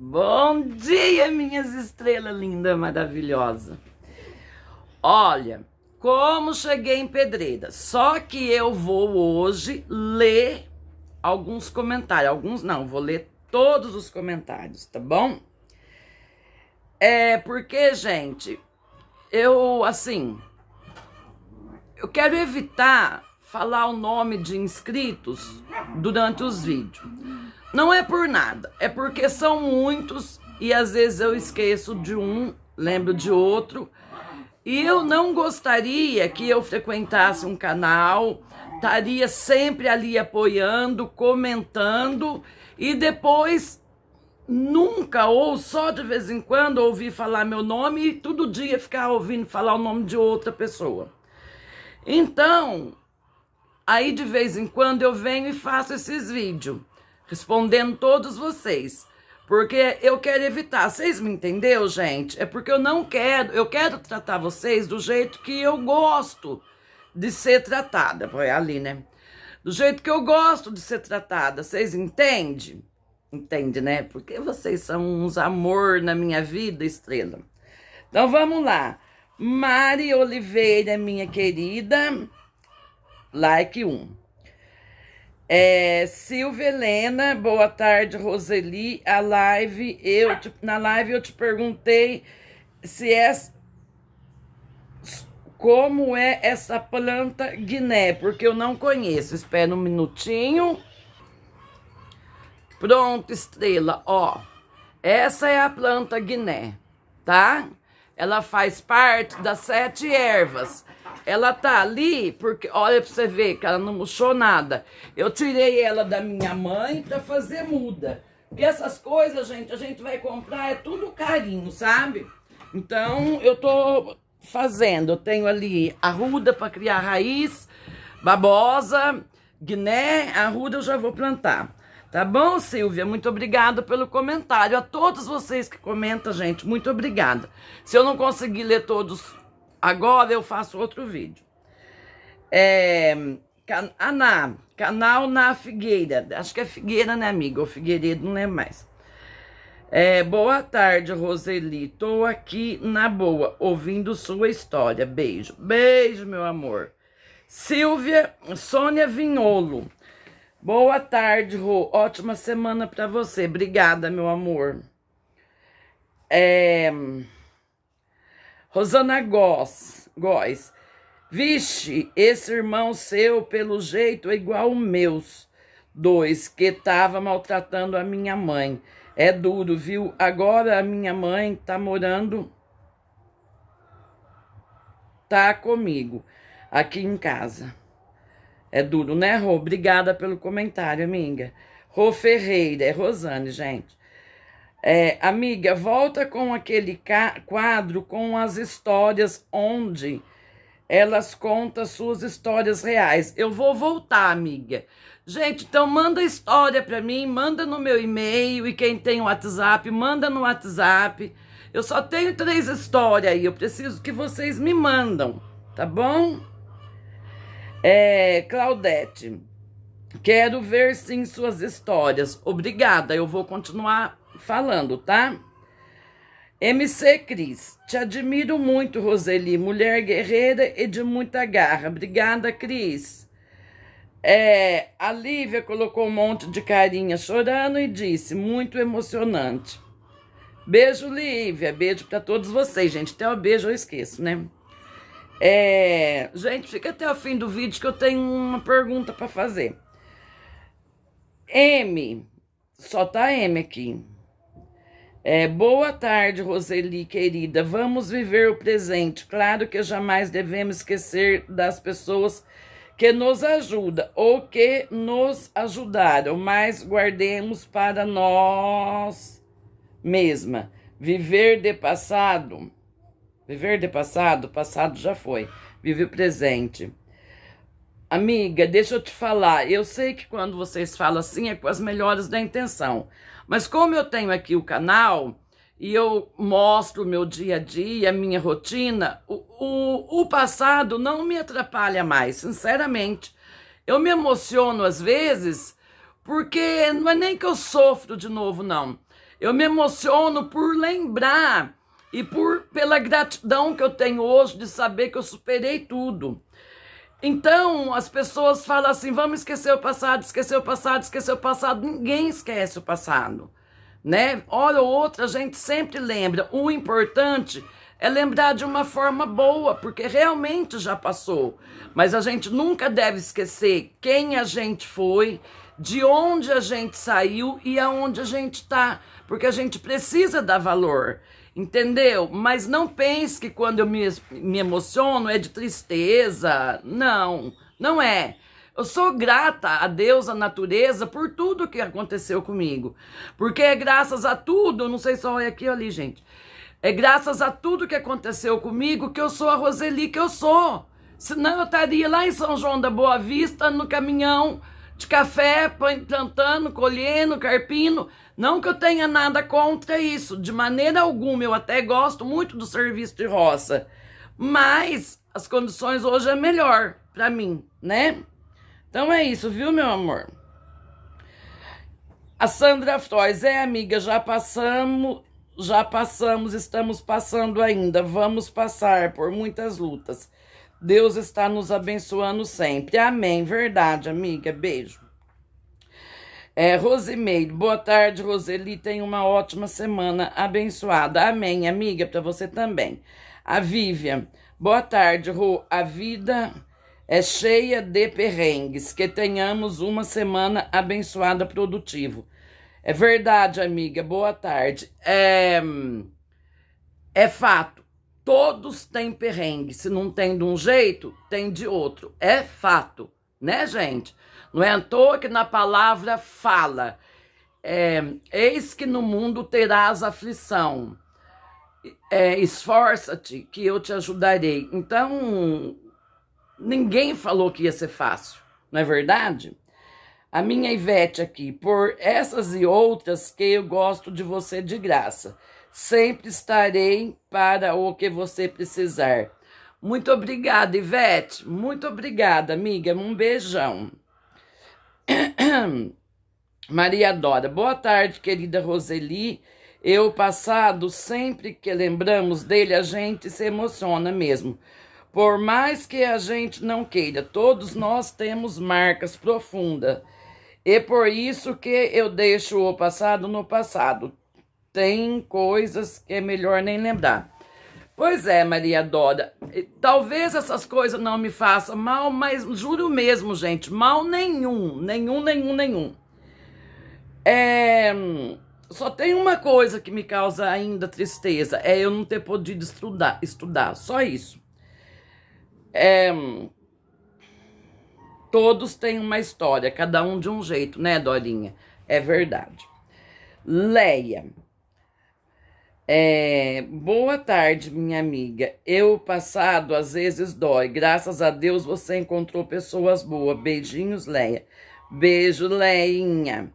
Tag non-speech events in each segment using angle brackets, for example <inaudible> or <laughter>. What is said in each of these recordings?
Bom dia, minhas estrelas linda, maravilhosa. Olha, como cheguei em Pedreira. Só que eu vou hoje ler alguns comentários, alguns não, vou ler todos os comentários, tá bom? É porque, gente, eu assim, eu quero evitar falar o nome de inscritos durante os vídeos. Não é por nada, é porque são muitos e às vezes eu esqueço de um, lembro de outro. E eu não gostaria que eu frequentasse um canal, estaria sempre ali apoiando, comentando e depois nunca ou só de vez em quando ouvir falar meu nome e todo dia ficar ouvindo falar o nome de outra pessoa. Então, aí de vez em quando eu venho e faço esses vídeos respondendo todos vocês. Porque eu quero evitar. Vocês me entenderam, gente? É porque eu não quero. Eu quero tratar vocês do jeito que eu gosto de ser tratada. Foi ali, né? Do jeito que eu gosto de ser tratada. Vocês entendem? Entende, né? Porque vocês são uns amor na minha vida, estrela. Então vamos lá. Mari Oliveira, minha querida. Like 1. É, Silvia Helena, boa tarde, Roseli. A live, eu te, na live eu te perguntei se é como é essa planta guiné, porque eu não conheço. Espera um minutinho. Pronto, estrela, ó. Essa é a planta guiné, tá? Ela faz parte das sete ervas. Ela tá ali porque, olha pra você ver que ela não murchou nada. Eu tirei ela da minha mãe pra fazer muda. Porque essas coisas, gente, a gente vai comprar, é tudo carinho, sabe? Então, eu tô fazendo. Eu tenho ali arruda pra criar raiz, babosa, guiné, arruda eu já vou plantar. Tá bom, Silvia? Muito obrigada pelo comentário. A todos vocês que comentam, gente, muito obrigada. Se eu não conseguir ler todos Agora eu faço outro vídeo. É, can, ah, canal na Figueira. Acho que é Figueira, né, amiga? Ou Figueiredo, não é mais. É, boa tarde, Roseli. Tô aqui na boa, ouvindo sua história. Beijo. Beijo, meu amor. Silvia, Sônia Vinholo. Boa tarde, Rô. Ótima semana para você. Obrigada, meu amor. É... Rosana Góes, Góes. Vixe, esse irmão seu, pelo jeito, é igual o meus. Dois, que tava maltratando a minha mãe. É duro, viu? Agora a minha mãe tá morando... Tá comigo, aqui em casa. É duro, né, Rô? Obrigada pelo comentário, amiga. Rô Ferreira, é Rosane, gente. É, amiga, volta com aquele quadro com as histórias onde elas contam suas histórias reais. Eu vou voltar, amiga. Gente, então manda história para mim, manda no meu e-mail e quem tem o WhatsApp, manda no WhatsApp. Eu só tenho três histórias aí, eu preciso que vocês me mandam, tá bom? É, Claudete, quero ver sim suas histórias. Obrigada, eu vou continuar falando, tá? MC Cris, te admiro muito, Roseli, mulher guerreira e de muita garra. Obrigada, Cris. É, a Lívia colocou um monte de carinha chorando e disse: muito emocionante. Beijo, Lívia. Beijo para todos vocês, gente. Até o beijo eu esqueço, né? É, gente, fica até o fim do vídeo que eu tenho uma pergunta para fazer. M, só tá M aqui. É, boa tarde, Roseli, querida. Vamos viver o presente. Claro que jamais devemos esquecer das pessoas que nos ajudam ou que nos ajudaram, mas guardemos para nós mesma. Viver de passado, viver de passado, passado já foi. Vive o presente. Amiga, deixa eu te falar. Eu sei que quando vocês falam assim é com as melhores da intenção. Mas como eu tenho aqui o canal e eu mostro o meu dia a dia, a minha rotina, o, o, o passado não me atrapalha mais, sinceramente. Eu me emociono às vezes porque não é nem que eu sofro de novo, não. Eu me emociono por lembrar e por pela gratidão que eu tenho hoje de saber que eu superei tudo. Então as pessoas falam assim: vamos esquecer o passado, esquecer o passado, esquecer o passado. Ninguém esquece o passado, né? Hora ou outra a gente sempre lembra. O importante é lembrar de uma forma boa, porque realmente já passou. Mas a gente nunca deve esquecer quem a gente foi, de onde a gente saiu e aonde a gente está porque a gente precisa dar valor, entendeu? Mas não pense que quando eu me, me emociono é de tristeza. Não, não é. Eu sou grata a Deus, a natureza, por tudo que aconteceu comigo. Porque é graças a tudo, não sei se olha é aqui ou ali, gente. É graças a tudo que aconteceu comigo que eu sou a Roseli que eu sou. Senão eu estaria lá em São João da Boa Vista, no caminhão, de café, plantando, colhendo, carpino. Não que eu tenha nada contra isso, de maneira alguma. Eu até gosto muito do serviço de roça. Mas as condições hoje é melhor para mim, né? Então é isso, viu, meu amor? A Sandra Frois, é amiga, já passamos, já passamos, estamos passando ainda, vamos passar por muitas lutas. Deus está nos abençoando sempre. Amém. Verdade, amiga. Beijo. É, Rosimeire, boa tarde, Roseli. Tenha uma ótima semana abençoada. Amém, amiga, para você também. A Vivian, boa tarde, Rô. A vida é cheia de perrengues. Que tenhamos uma semana abençoada, produtivo. É verdade, amiga. Boa tarde. É, hum, é fato. Todos têm perrengue. Se não tem de um jeito, tem de outro. É fato, né, gente? Não é à toa que na palavra fala. É, Eis que no mundo terás aflição. É, Esforça-te, que eu te ajudarei. Então, ninguém falou que ia ser fácil, não é verdade? A minha Ivete aqui, por essas e outras que eu gosto de você de graça. Sempre estarei para o que você precisar. Muito obrigada, Ivete. Muito obrigada, amiga. Um beijão. <clears throat> Maria Dora. Boa tarde, querida Roseli. Eu passado, sempre que lembramos dele, a gente se emociona mesmo. Por mais que a gente não queira, todos nós temos marcas profundas. E por isso que eu deixo o passado no passado tem coisas que é melhor nem lembrar. Pois é, Maria Dora. Talvez essas coisas não me façam mal, mas juro mesmo, gente, mal nenhum, nenhum, nenhum, nenhum. É, só tem uma coisa que me causa ainda tristeza, é eu não ter podido estudar, estudar, só isso. É, todos têm uma história, cada um de um jeito, né, Dorinha? É verdade. Leia. É, boa tarde, minha amiga. Eu passado às vezes dói. Graças a Deus você encontrou pessoas boas. Beijinhos, Leia. Beijo, Leinha.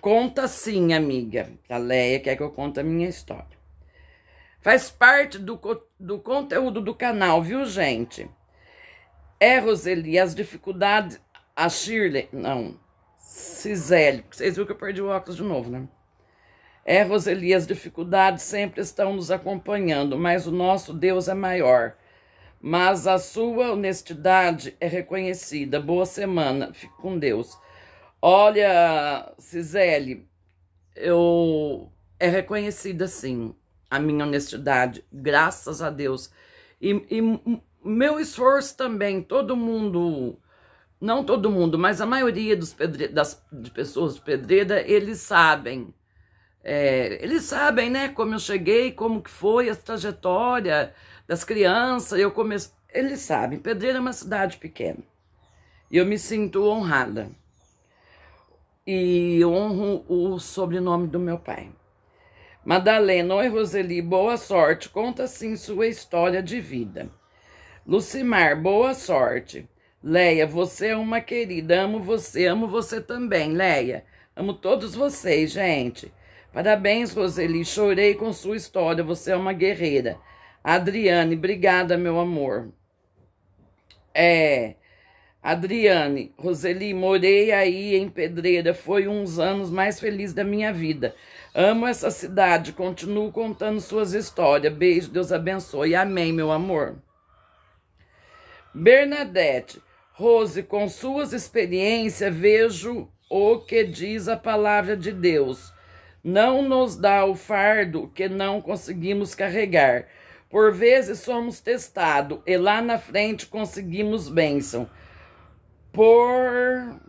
Conta sim, amiga. A Leia quer que eu conte a minha história. Faz parte do, do conteúdo do canal, viu, gente? É, Roseli, as dificuldades. A Shirley. Não. Cisele. Vocês viram que eu perdi o óculos de novo, né? É, Roseli, as dificuldades sempre estão nos acompanhando, mas o nosso Deus é maior. Mas a sua honestidade é reconhecida. Boa semana, fique com Deus. Olha, Cisele, eu é reconhecida sim a minha honestidade, graças a Deus. E, e meu esforço também, todo mundo, não todo mundo, mas a maioria dos pedre, das de pessoas de Pedreira, eles sabem é, eles sabem, né, como eu cheguei, como que foi a trajetória das crianças, eu comecei... Eles sabem, Pedreira é uma cidade pequena. E eu me sinto honrada. E honro o sobrenome do meu pai. Madalena, oi Roseli, boa sorte. Conta sim sua história de vida. Lucimar, boa sorte. Leia, você é uma querida. Amo você, amo você também, Leia. Amo todos vocês, gente. Parabéns, Roseli. Chorei com sua história. Você é uma guerreira. Adriane, obrigada, meu amor. É. Adriane, Roseli, morei aí em Pedreira. Foi uns anos mais felizes da minha vida. Amo essa cidade. Continuo contando suas histórias. Beijo, Deus abençoe. Amém, meu amor. Bernadette, Rose, com suas experiências, vejo o que diz a palavra de Deus não nos dá o fardo que não conseguimos carregar. Por vezes somos testados e lá na frente conseguimos bênção. Por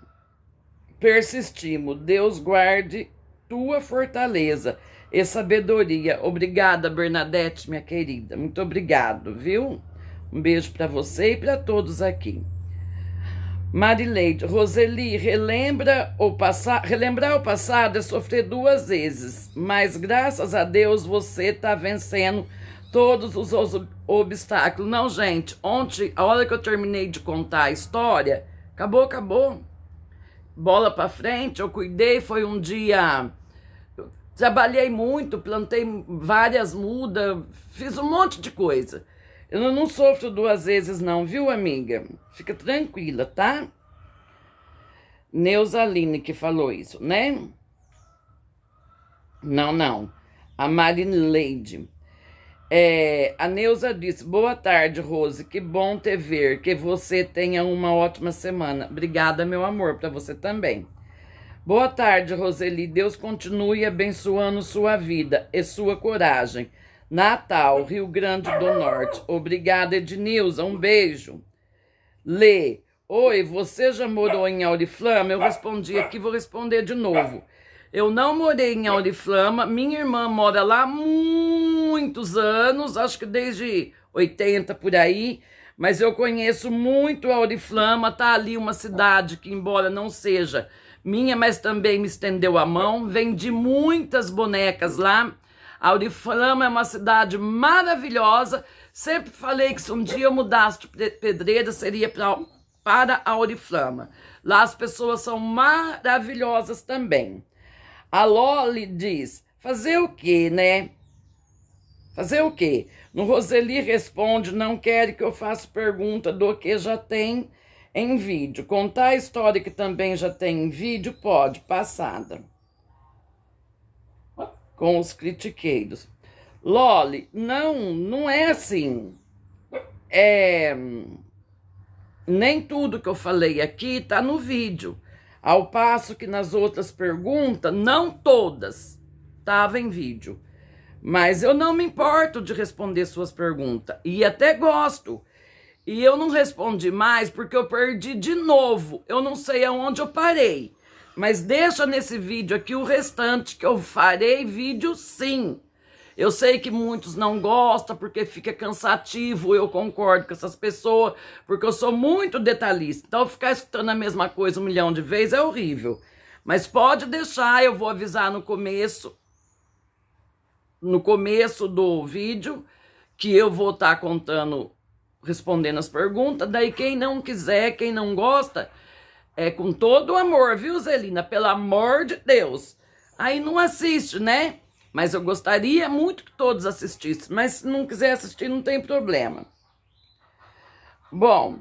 persistimos. Deus guarde tua fortaleza e sabedoria. Obrigada, Bernadette, minha querida. Muito obrigado, viu? Um beijo para você e para todos aqui. Marileide, Roseli, relembra o passado, relembrar o passado é sofrer duas vezes, mas graças a Deus você está vencendo todos os obstáculos. Não, gente, ontem, a hora que eu terminei de contar a história, acabou, acabou. Bola para frente, eu cuidei, foi um dia trabalhei muito, plantei várias mudas, fiz um monte de coisa. Eu não sofro duas vezes não, viu, amiga? Fica tranquila, tá? Neuza Aline que falou isso, né? Não, não. A Marine Leide. É, a Neuza disse, boa tarde, Rose, que bom te ver, que você tenha uma ótima semana. Obrigada, meu amor, para você também. Boa tarde, Roseli, Deus continue abençoando sua vida e sua coragem. Natal, Rio Grande do Norte. Obrigada, Ednilza. Um beijo. Lê. Oi, você já morou em Auriflama? Eu respondi aqui, vou responder de novo. Eu não morei em Auriflama. Minha irmã mora lá há muitos anos, acho que desde 80 por aí. Mas eu conheço muito Auriflama. Tá ali uma cidade que, embora não seja minha, mas também me estendeu a mão. Vendi muitas bonecas lá Auriflama é uma cidade maravilhosa. Sempre falei que se um dia eu mudasse de pedreira, seria pra, para Auriflama. Lá as pessoas são maravilhosas também. A Loli diz, fazer o quê, né? Fazer o quê? No Roseli responde, não quer que eu faça pergunta do que já tem em vídeo. Contar a história que também já tem em vídeo, pode, passada com os critiqueiros. Loli, não, não é assim. É, nem tudo que eu falei aqui está no vídeo. Ao passo que nas outras perguntas, não todas estavam em vídeo. Mas eu não me importo de responder suas perguntas. E até gosto. E eu não respondi mais porque eu perdi de novo. Eu não sei aonde eu parei. Mas deixa nesse vídeo aqui o restante que eu farei vídeo sim. Eu sei que muitos não gostam porque fica cansativo, eu concordo com essas pessoas, porque eu sou muito detalhista. Então ficar escutando a mesma coisa um milhão de vezes é horrível. Mas pode deixar, eu vou avisar no começo, no começo do vídeo, que eu vou estar tá contando, respondendo as perguntas. Daí quem não quiser, quem não gosta, é com todo o amor, viu, Zelina? Pelo amor de Deus. Aí não assiste, né? Mas eu gostaria muito que todos assistissem. Mas se não quiser assistir, não tem problema. Bom,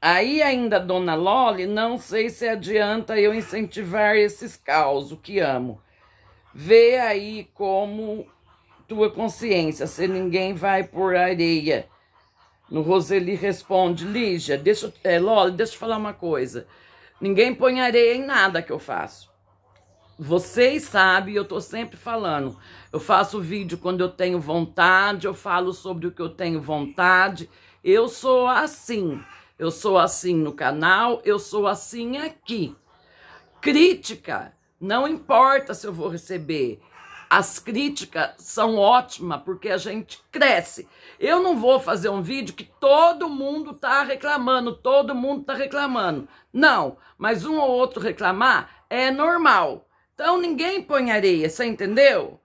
aí ainda Dona Loli, não sei se adianta eu incentivar esses causos que amo. Vê aí como tua consciência, se ninguém vai por areia no Roseli responde, Lígia, deixa, é, deixa eu falar uma coisa. Ninguém põe areia em nada que eu faço. Vocês sabem, eu tô sempre falando. Eu faço vídeo quando eu tenho vontade, eu falo sobre o que eu tenho vontade. Eu sou assim. Eu sou assim no canal, eu sou assim aqui. Crítica, não importa se eu vou receber. As críticas são ótimas porque a gente cresce. Eu não vou fazer um vídeo que todo mundo tá reclamando, todo mundo tá reclamando. Não, mas um ou outro reclamar é normal. Então ninguém põe areia, você entendeu?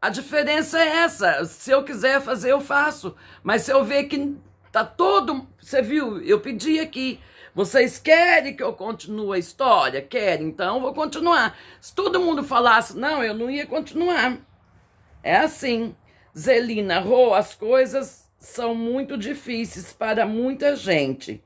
A diferença é essa. Se eu quiser fazer, eu faço. Mas se eu ver que tá todo, você viu? Eu pedi aqui vocês querem que eu continue a história? Querem, então vou continuar. Se todo mundo falasse, não, eu não ia continuar. É assim. Zelina Rô, as coisas são muito difíceis para muita gente.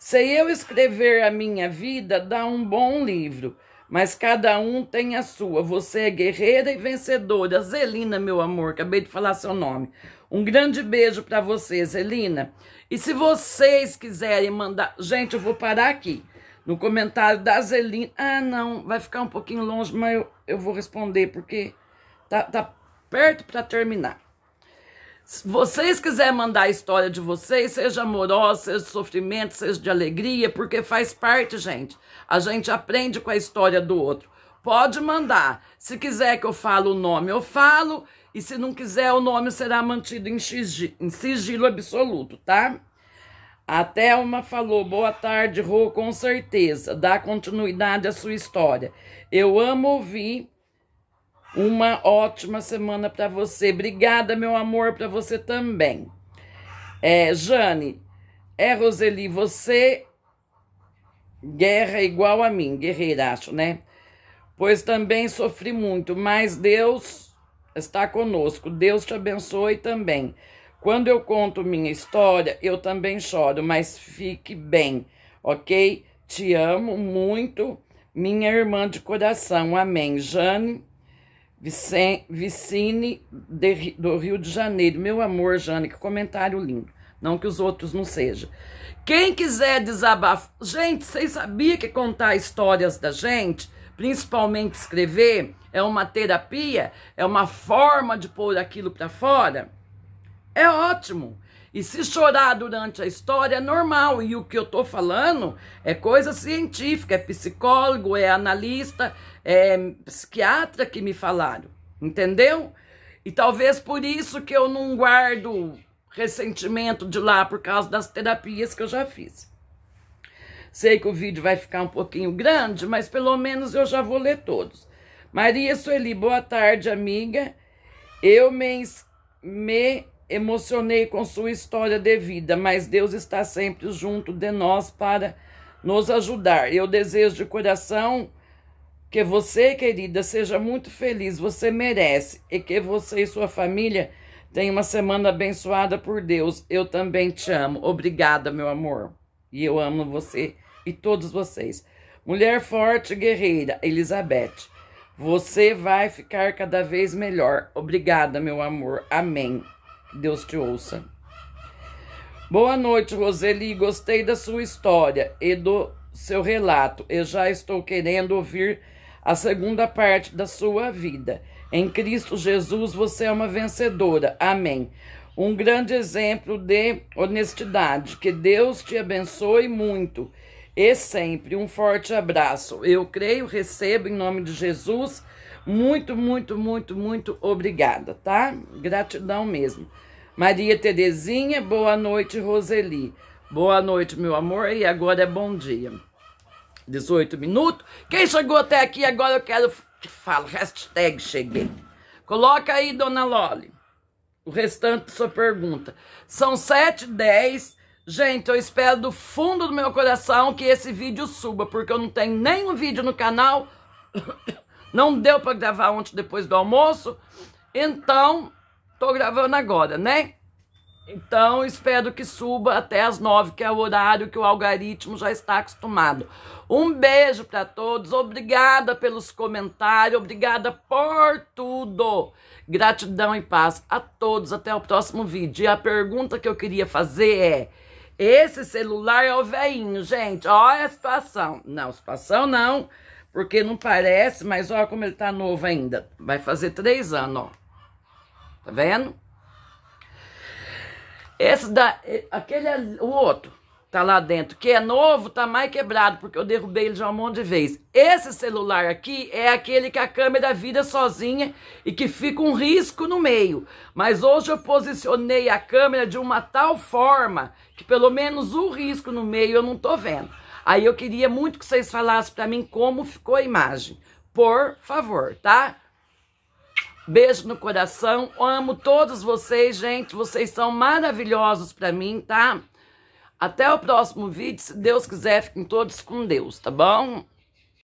Se eu escrever a minha vida, dá um bom livro, mas cada um tem a sua. Você é guerreira e vencedora. Zelina, meu amor, acabei de falar seu nome. Um grande beijo para vocês, Elina. E se vocês quiserem mandar. Gente, eu vou parar aqui. No comentário da Zelina. Ah, não, vai ficar um pouquinho longe, mas eu, eu vou responder, porque tá, tá perto para terminar. Se vocês quiserem mandar a história de vocês, seja amorosa, seja de sofrimento, seja de alegria, porque faz parte, gente. A gente aprende com a história do outro. Pode mandar. Se quiser que eu fale o nome, eu falo. E se não quiser, o nome será mantido em sigilo, em sigilo absoluto, tá? A Thelma falou, boa tarde, Rô, com certeza. Dá continuidade à sua história. Eu amo ouvir. Uma ótima semana para você. Obrigada, meu amor, para você também. É, Jane, é Roseli, você guerra é igual a mim, guerreira, acho, né? Pois também sofri muito, mas Deus está conosco. Deus te abençoe também. Quando eu conto minha história, eu também choro, mas fique bem, ok? Te amo muito, minha irmã de coração. Amém. Jane Vicine de, do Rio de Janeiro. Meu amor, Jane, que comentário lindo. Não que os outros não sejam. Quem quiser desabafar. Gente, vocês sabiam que contar histórias da gente principalmente escrever, é uma terapia, é uma forma de pôr aquilo para fora, é ótimo. E se chorar durante a história é normal. E o que eu tô falando é coisa científica, é psicólogo, é analista, é psiquiatra que me falaram, entendeu? E talvez por isso que eu não guardo ressentimento de lá por causa das terapias que eu já fiz. Sei que o vídeo vai ficar um pouquinho grande, mas pelo menos eu já vou ler todos. Maria Sueli, boa tarde, amiga. Eu me, me emocionei com sua história de vida, mas Deus está sempre junto de nós para nos ajudar. Eu desejo de coração que você, querida, seja muito feliz, você merece, e que você e sua família tenham uma semana abençoada por Deus. Eu também te amo. Obrigada, meu amor. E eu amo você e todos vocês. Mulher forte e guerreira, Elizabeth. Você vai ficar cada vez melhor. Obrigada, meu amor. Amém. Deus te ouça. Boa noite, Roseli. Gostei da sua história e do seu relato. Eu já estou querendo ouvir a segunda parte da sua vida. Em Cristo Jesus você é uma vencedora. Amém. Um grande exemplo de honestidade. Que Deus te abençoe muito e sempre. Um forte abraço. Eu creio, recebo em nome de Jesus. Muito, muito, muito, muito obrigada, tá? Gratidão mesmo. Maria Terezinha, boa noite, Roseli. Boa noite, meu amor, e agora é bom dia. 18 minutos. Quem chegou até aqui agora, eu quero que fale. Hashtag cheguei. Coloca aí, dona Loli, o restante da sua pergunta. São 7 10 Gente, eu espero do fundo do meu coração que esse vídeo suba, porque eu não tenho nenhum vídeo no canal. <coughs> Não deu para gravar ontem depois do almoço. Então, tô gravando agora, né? Então, espero que suba até as nove, que é o horário que o algoritmo já está acostumado. Um beijo para todos. Obrigada pelos comentários. Obrigada por tudo. Gratidão e paz a todos. Até o próximo vídeo. E a pergunta que eu queria fazer é... Esse celular é o veinho, gente. Olha a situação. Não, situação não, porque não parece, mas olha como ele tá novo ainda. Vai fazer três anos, ó. Tá vendo? Esse da... Aquele é o outro tá lá dentro, que é novo, tá mais quebrado, porque eu derrubei ele já um monte de vez. Esse celular aqui é aquele que a câmera vira sozinha e que fica um risco no meio. Mas hoje eu posicionei a câmera de uma tal forma que pelo menos o risco no meio eu não tô vendo. Aí eu queria muito que vocês falassem para mim como ficou a imagem. Por favor, tá? Beijo no coração. Amo todos vocês, gente. Vocês são maravilhosos para mim, tá? Até o próximo vídeo, se Deus quiser, fiquem todos com Deus, tá bom?